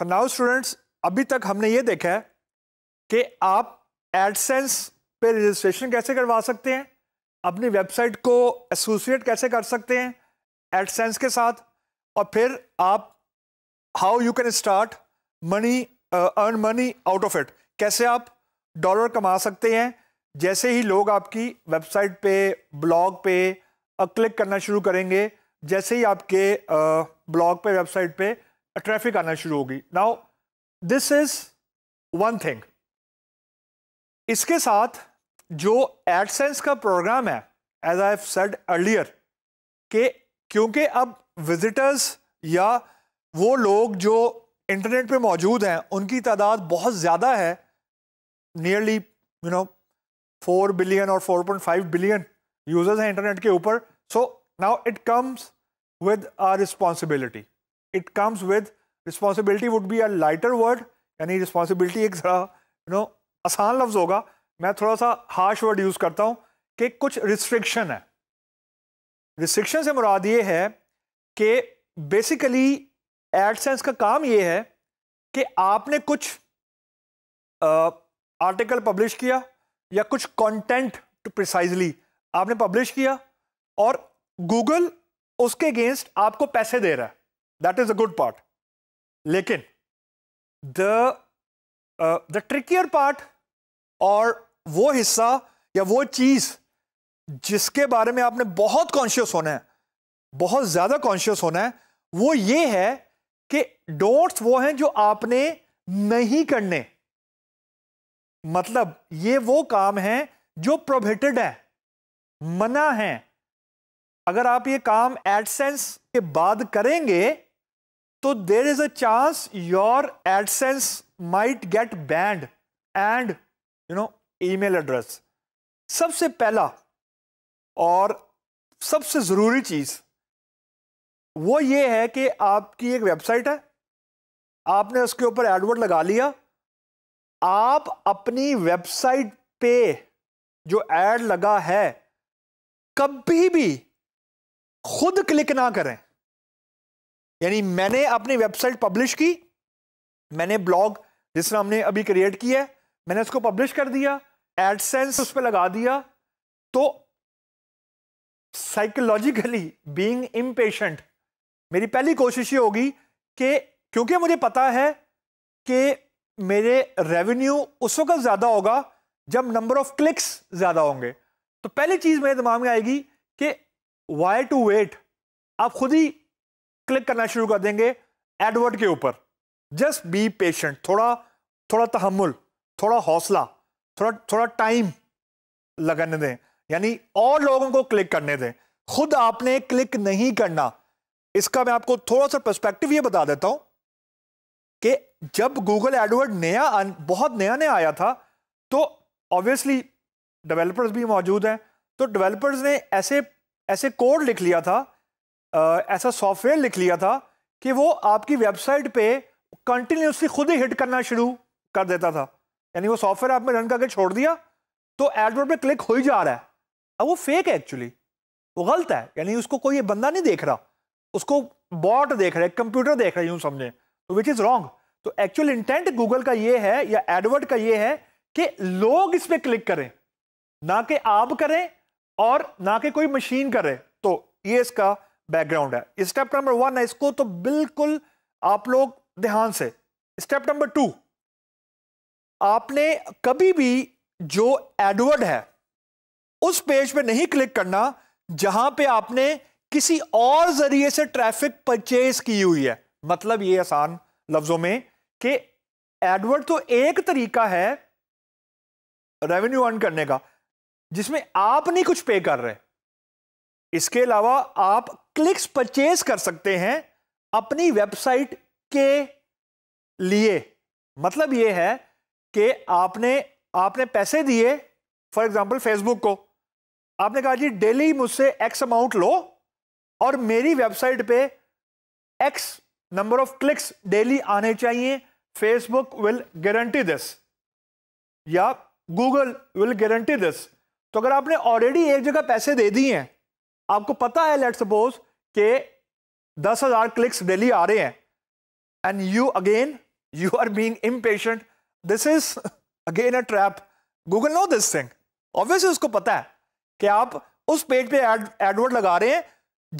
so now students अभी तक हमने ये देखा है कि आप एडसेंस पे रजिस्ट्रेशन कैसे करवा सकते हैं अपनी वेबसाइट को एसोसिएट कैसे कर सकते हैं एडसेंस के साथ और फिर आप how you can start money earn money out of it कैसे आप डॉलर कमा सकते हैं जैसे ही लोग आपकी वेबसाइट पे ब्लॉग पे क्लिक uh, करना शुरू करेंगे जैसे ही आपके ब्लॉग uh, पे वेबसाइट पे ट्रैफिक आना शुरू होगी now this is one thing इसके साथ जो एडसेंस का प्रोग्राम है as I have said earlier के क्योंकि अब विजिटर्स या वो लोग जो इंटरनेट पे मौजूद हैं उनकी तादाद बहुत ज़्यादा है nearly you know four billion और four point five billion users हैं इंटरनेट के ऊपर so now it comes with our responsibility it comes with responsibility would be a lighter word यानी रिस्पॉन्सिबिलिटी एक ज़रा यू नो आसान लफ्ज़ होगा मैं थोड़ा सा हार्श वर्ड यूज़ करता हूँ कि कुछ रिस्ट्रिक्शन है रिस्ट्रिक्शन से मुराद ये है कि बेसिकली एडसेंस का काम ये है कि आपने कुछ आर्टिकल पब्लिश किया या कुछ कंटेंट प्रिसाइजली आपने पब्लिश किया और गूगल उसके अगेंस्ट आपको पैसे दे रहा है that is a good part लेकिन द द ट्रिकियर पार्ट और वो हिस्सा या वो चीज़ जिसके बारे में आपने बहुत कॉन्शियस होना है बहुत ज़्यादा कॉन्शियस होना है वो ये है कि डोट्स वो हैं जो आपने नहीं करने मतलब ये वो काम है जो प्रोहिबिटेड है मना है अगर आप ये काम एडसेंस के बाद करेंगे तो there is a chance your AdSense might get banned and you know email address सबसे पहला और सबसे ज़रूरी चीज़ वो ये है कि आपकी एक वेबसाइट है आपने उसके ऊपर एडवर्ड लगा लिया आप अपनी वेबसाइट पे जो एड लगा है कभी भी खुद क्लिक ना करें यानी मैंने अपनी वेबसाइट पब्लिश की मैंने ब्लॉग जिसने हमने अभी क्रिएट किया है मैंने उसको पब्लिश कर दिया एडसेंस उस पर लगा दिया तो साइकोलॉजिकली बीइंग इम्पेशेंट मेरी पहली कोशिश ये होगी कि क्योंकि मुझे पता है कि मेरे रेवेन्यू उस वक्त ज़्यादा होगा जब नंबर ऑफ क्लिक्स ज़्यादा होंगे तो पहली चीज़ मेरे दिमाग में आएगी कि वाई टू वेट आप खुद ही क्लिक करना शुरू कर देंगे एडवर्ड के ऊपर जस्ट बी पेशेंट थोड़ा थोड़ा तहमुल थोड़ा हौसला थोड़ा थोड़ा टाइम लगाने दें यानी और लोगों को क्लिक करने दें खुद आपने क्लिक नहीं करना इसका मैं आपको थोड़ा सा पर्सपेक्टिव ये बता देता हूं कि जब गूगल एडवर्ड नया बहुत नया नया आया था तो ऑब्वियसली डेवलपर्स भी मौजूद हैं तो डेवलपर्स ने ऐसे ऐसे कोड लिख लिया था ऐसा सॉफ्टवेयर लिख लिया था कि वो आपकी वेबसाइट पे कंटिन्यूसली खुद ही हिट करना शुरू कर देता था यानी वो सॉफ्टवेयर आपने रन करके छोड़ दिया तो एडवर्ड पे क्लिक हो ही जा रहा है अब वो फेक है एक्चुअली वो गलत है यानी उसको कोई ये बंदा नहीं देख रहा उसको बॉट देख रहा है कंप्यूटर देख रहा है यूँ समझें तो विच इज़ रॉन्ग तो एक्चुअल इंटेंट गूगल का ये है या एडवर्ड का ये है कि लोग इस पर क्लिक करें ना कि आप करें और ना कि कोई मशीन करे तो ये इसका बैकग्राउंड है स्टेप नंबर वन है इसको तो बिल्कुल आप लोग ध्यान से स्टेप नंबर टू आपने कभी भी जो एडवर्ड है उस पेज पे नहीं क्लिक करना जहां पे आपने किसी और जरिए से ट्रैफिक परचेज की हुई है मतलब ये आसान लफ्जों में कि एडवर्ड तो एक तरीका है रेवेन्यू अर्न करने का जिसमें आप नहीं कुछ पे कर रहे इसके अलावा आप क्लिक्स परचेज कर सकते हैं अपनी वेबसाइट के लिए मतलब यह है कि आपने आपने पैसे दिए फॉर एग्जांपल फेसबुक को आपने कहा जी डेली मुझसे एक्स अमाउंट लो और मेरी वेबसाइट पे X number of clicks daily आने चाहिए फेसबुक विल गारंटी दिस या गूगल विल गारंटी दिस तो अगर आपने ऑलरेडी एक जगह पैसे दे दिए हैं आपको पता है लेट सपोज के दस हजार क्लिक्स डेली आ रहे हैं and you again you are being impatient this is again a trap Google know this thing obviously उसको पता है कि आप उस पेज पे एडवर्ड लगा रहे हैं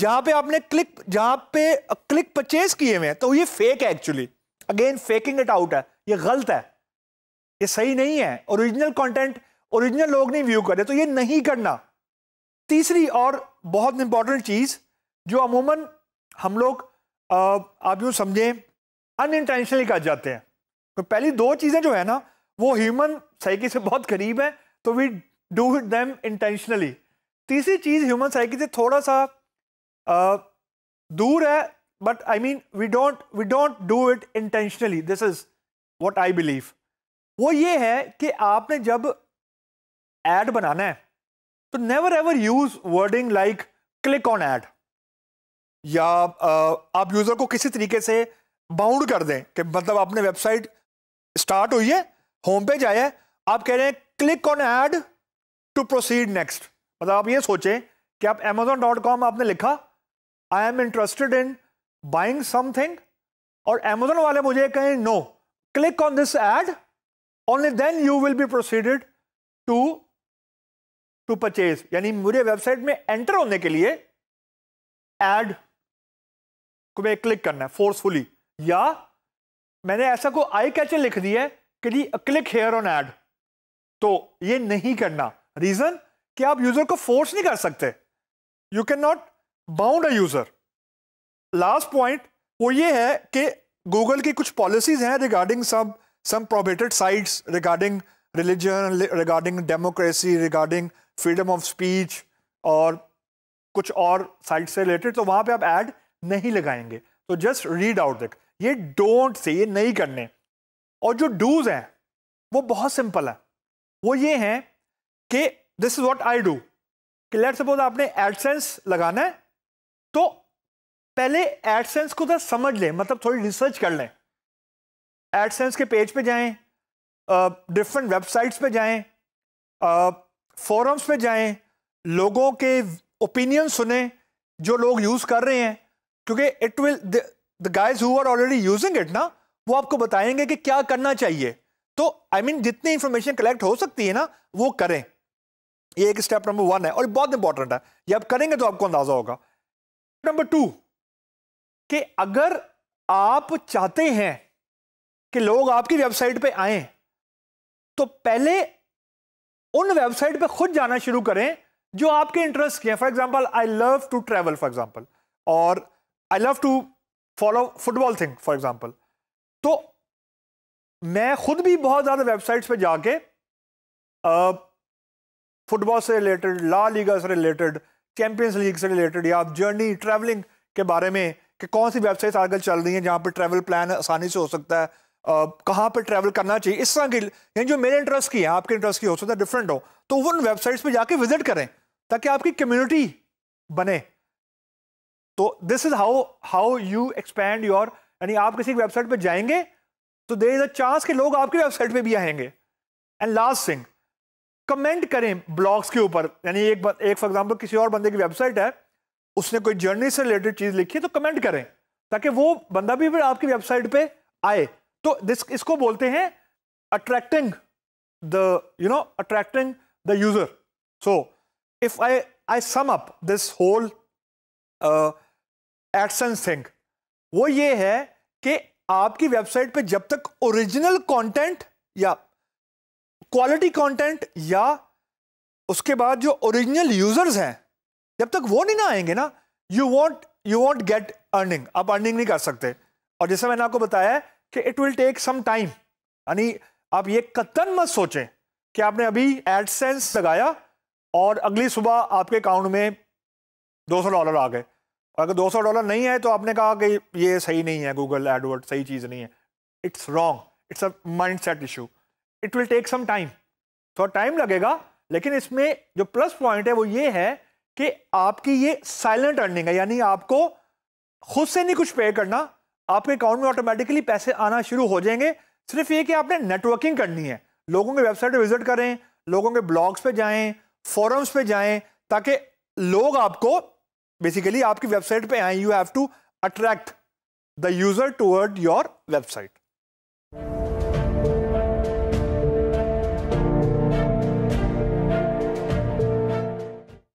जहां पे आपने क्लिक जहां पे क्लिक परचेज किए हुए हैं तो ये फेक है actually again faking it out है ये गलत है ये सही नहीं है ओरिजिनल कंटेंट ओरिजिनल लोग नहीं व्यू कर रहे तो ये नहीं करना तीसरी और बहुत इंपॉर्टेंट चीज़ जो अमूमन हम लोग आप यूँ समझें अनइंटेंशनली कर जाते हैं तो पहली दो चीज़ें जो है ना वो ह्यूमन साइकी से बहुत करीब है तो वी डू देम इंटेंशनली तीसरी चीज़ ह्यूमन साइकी से थोड़ा सा आ, दूर है but I mean we don't we don't do it intentionally this is what I believe वो ये है कि आपने जब एड बनाना है तो never ever use wording like click on ad या आप यूजर को किसी तरीके से बाउंड कर दें कि मतलब आपने वेबसाइट स्टार्ट हुई है होम पेज आया आप कह रहे हैं click on ad to proceed next मतलब आप ये सोचें कि आप एमेजोन डॉट कॉम आपने लिखा I am interested in buying something और एमेजोन वाले मुझे कहें no click on this ad only then you will be proceeded to to purchase यानी मुझे वेबसाइट में एंटर होने के लिए एड को मैं क्लिक करना है फोर्सफुली या मैंने ऐसा को आई कैचर लिख दिया है कि जी क्लिक हेयर ऑन एड तो ये नहीं करना रीजन कि आप यूजर को फोर्स नहीं कर सकते you can not bound a user last point वो ये है कि गूगल की कुछ पॉलिसीज हैं regarding some some prohibited sites regarding religion regarding democracy regarding freedom of speech और कुछ और साइट से रिलेटेड तो वहां पे आप ऐड नहीं लगाएंगे तो जस्ट रीड आउट दिख ये डोंट से ये नहीं करने और जो डूज हैं वो बहुत सिंपल है वो ये हैं कि this is what I do कि लेट सपोज आपने एडसेंस लगाना है तो पहले एडसेंस को तो समझ लें मतलब थोड़ी रिसर्च कर लें एडसेंस के पेज पे जाएं डिफरेंट वेबसाइट्स पे जाएं फोरम्स पे जाएं लोगों के ओपिनियन सुने जो लोग यूज़ कर रहे हैं क्योंकि it will the guys who are already using it ना वो आपको बताएंगे कि क्या करना चाहिए तो आई I मीन mean, जितनी इंफॉर्मेशन कलेक्ट हो सकती है ना वो करें ये एक स्टेप नंबर वन है और बहुत इंपॉर्टेंट है ये आप करेंगे तो आपको अंदाजा होगा नंबर टू कि अगर आप चाहते हैं कि लोग आपकी वेबसाइट पे आए तो पहले उन वेबसाइट पे खुद जाना शुरू करें जो आपके इंटरेस्ट के हैं for example I love to travel for example और I love to follow football thing for example तो मैं खुद भी बहुत ज़्यादा वेबसाइट्स पे जाके फुटबॉल से रिलेटेड ला लीगा से रिलेटेड चैंपियंस लीग से रिलेटेड या आप जर्नी ट्रैवलिंग के बारे में कि कौन सी वेबसाइट्स आजकल चल रही हैं जहाँ पर ट्रैवल प्लान आसानी से हो सकता है कहाँ पर ट्रैवल करना चाहिए इस तरह के यानी जो मेरे इंटरेस्ट की है आपके इंटरेस्ट की हो सकता है डिफरेंट हो तो उन वेबसाइट्स पर जाके विजिट करें ताकि आपकी कम्युनिटी बने तो this is how how you expand your यानी आप किसी वेबसाइट पर जाएंगे तो देर इज अ चांस कि लोग आपकी वेबसाइट पर भी आएंगे एंड लास्ट थिंग कमेंट करें ब्लॉग्स के ऊपर यानी एक एक फॉर एग्जांपल किसी और बंदे की वेबसाइट है उसने कोई जर्नी से रिलेटेड चीज़ लिखी है तो कमेंट करें ताकि वो बंदा भी फिर आपकी वेबसाइट पे आए तो दिस इसको बोलते हैं attracting the you know attracting the user so if I I sum up this whole AdSense thing वो ये है कि आपकी वेबसाइट पे जब तक ओरिजिनल कंटेंट या क्वालिटी कंटेंट या उसके बाद जो ओरिजिनल यूजर्स हैं जब तक वो नहीं ना आएंगे ना you won't you won't get earning आप अर्निंग नहीं कर सकते और जैसे मैंने आपको बताया कि it will take some time यानी आप ये कतन मत सोचें कि आपने अभी एडसेंस लगाया और अगली सुबह आपके अकाउंट में 200 डॉलर आ गए अगर 200 डॉलर नहीं है तो आपने कहा कि ये सही नहीं है गूगल एडवर्ड सही चीज़ नहीं है it's wrong it's a mindset issue it will take some time थोड़ा टाइम लगेगा लेकिन इसमें जो प्लस पॉइंट है वो ये है कि आपकी ये साइलेंट अर्निंग है यानी आपको खुद से नहीं कुछ पे करना आपके अकाउंट में ऑटोमेटिकली पैसे आना शुरू हो जाएंगे सिर्फ ये कि आपने नेटवर्किंग करनी है लोगों के वेबसाइट पर विजिट करें लोगों के ब्लॉग्स पे जाएं फोरम्स पे जाएं ताकि लोग आपको बेसिकली आपकी वेबसाइट पे आए you have to attract the user toward your website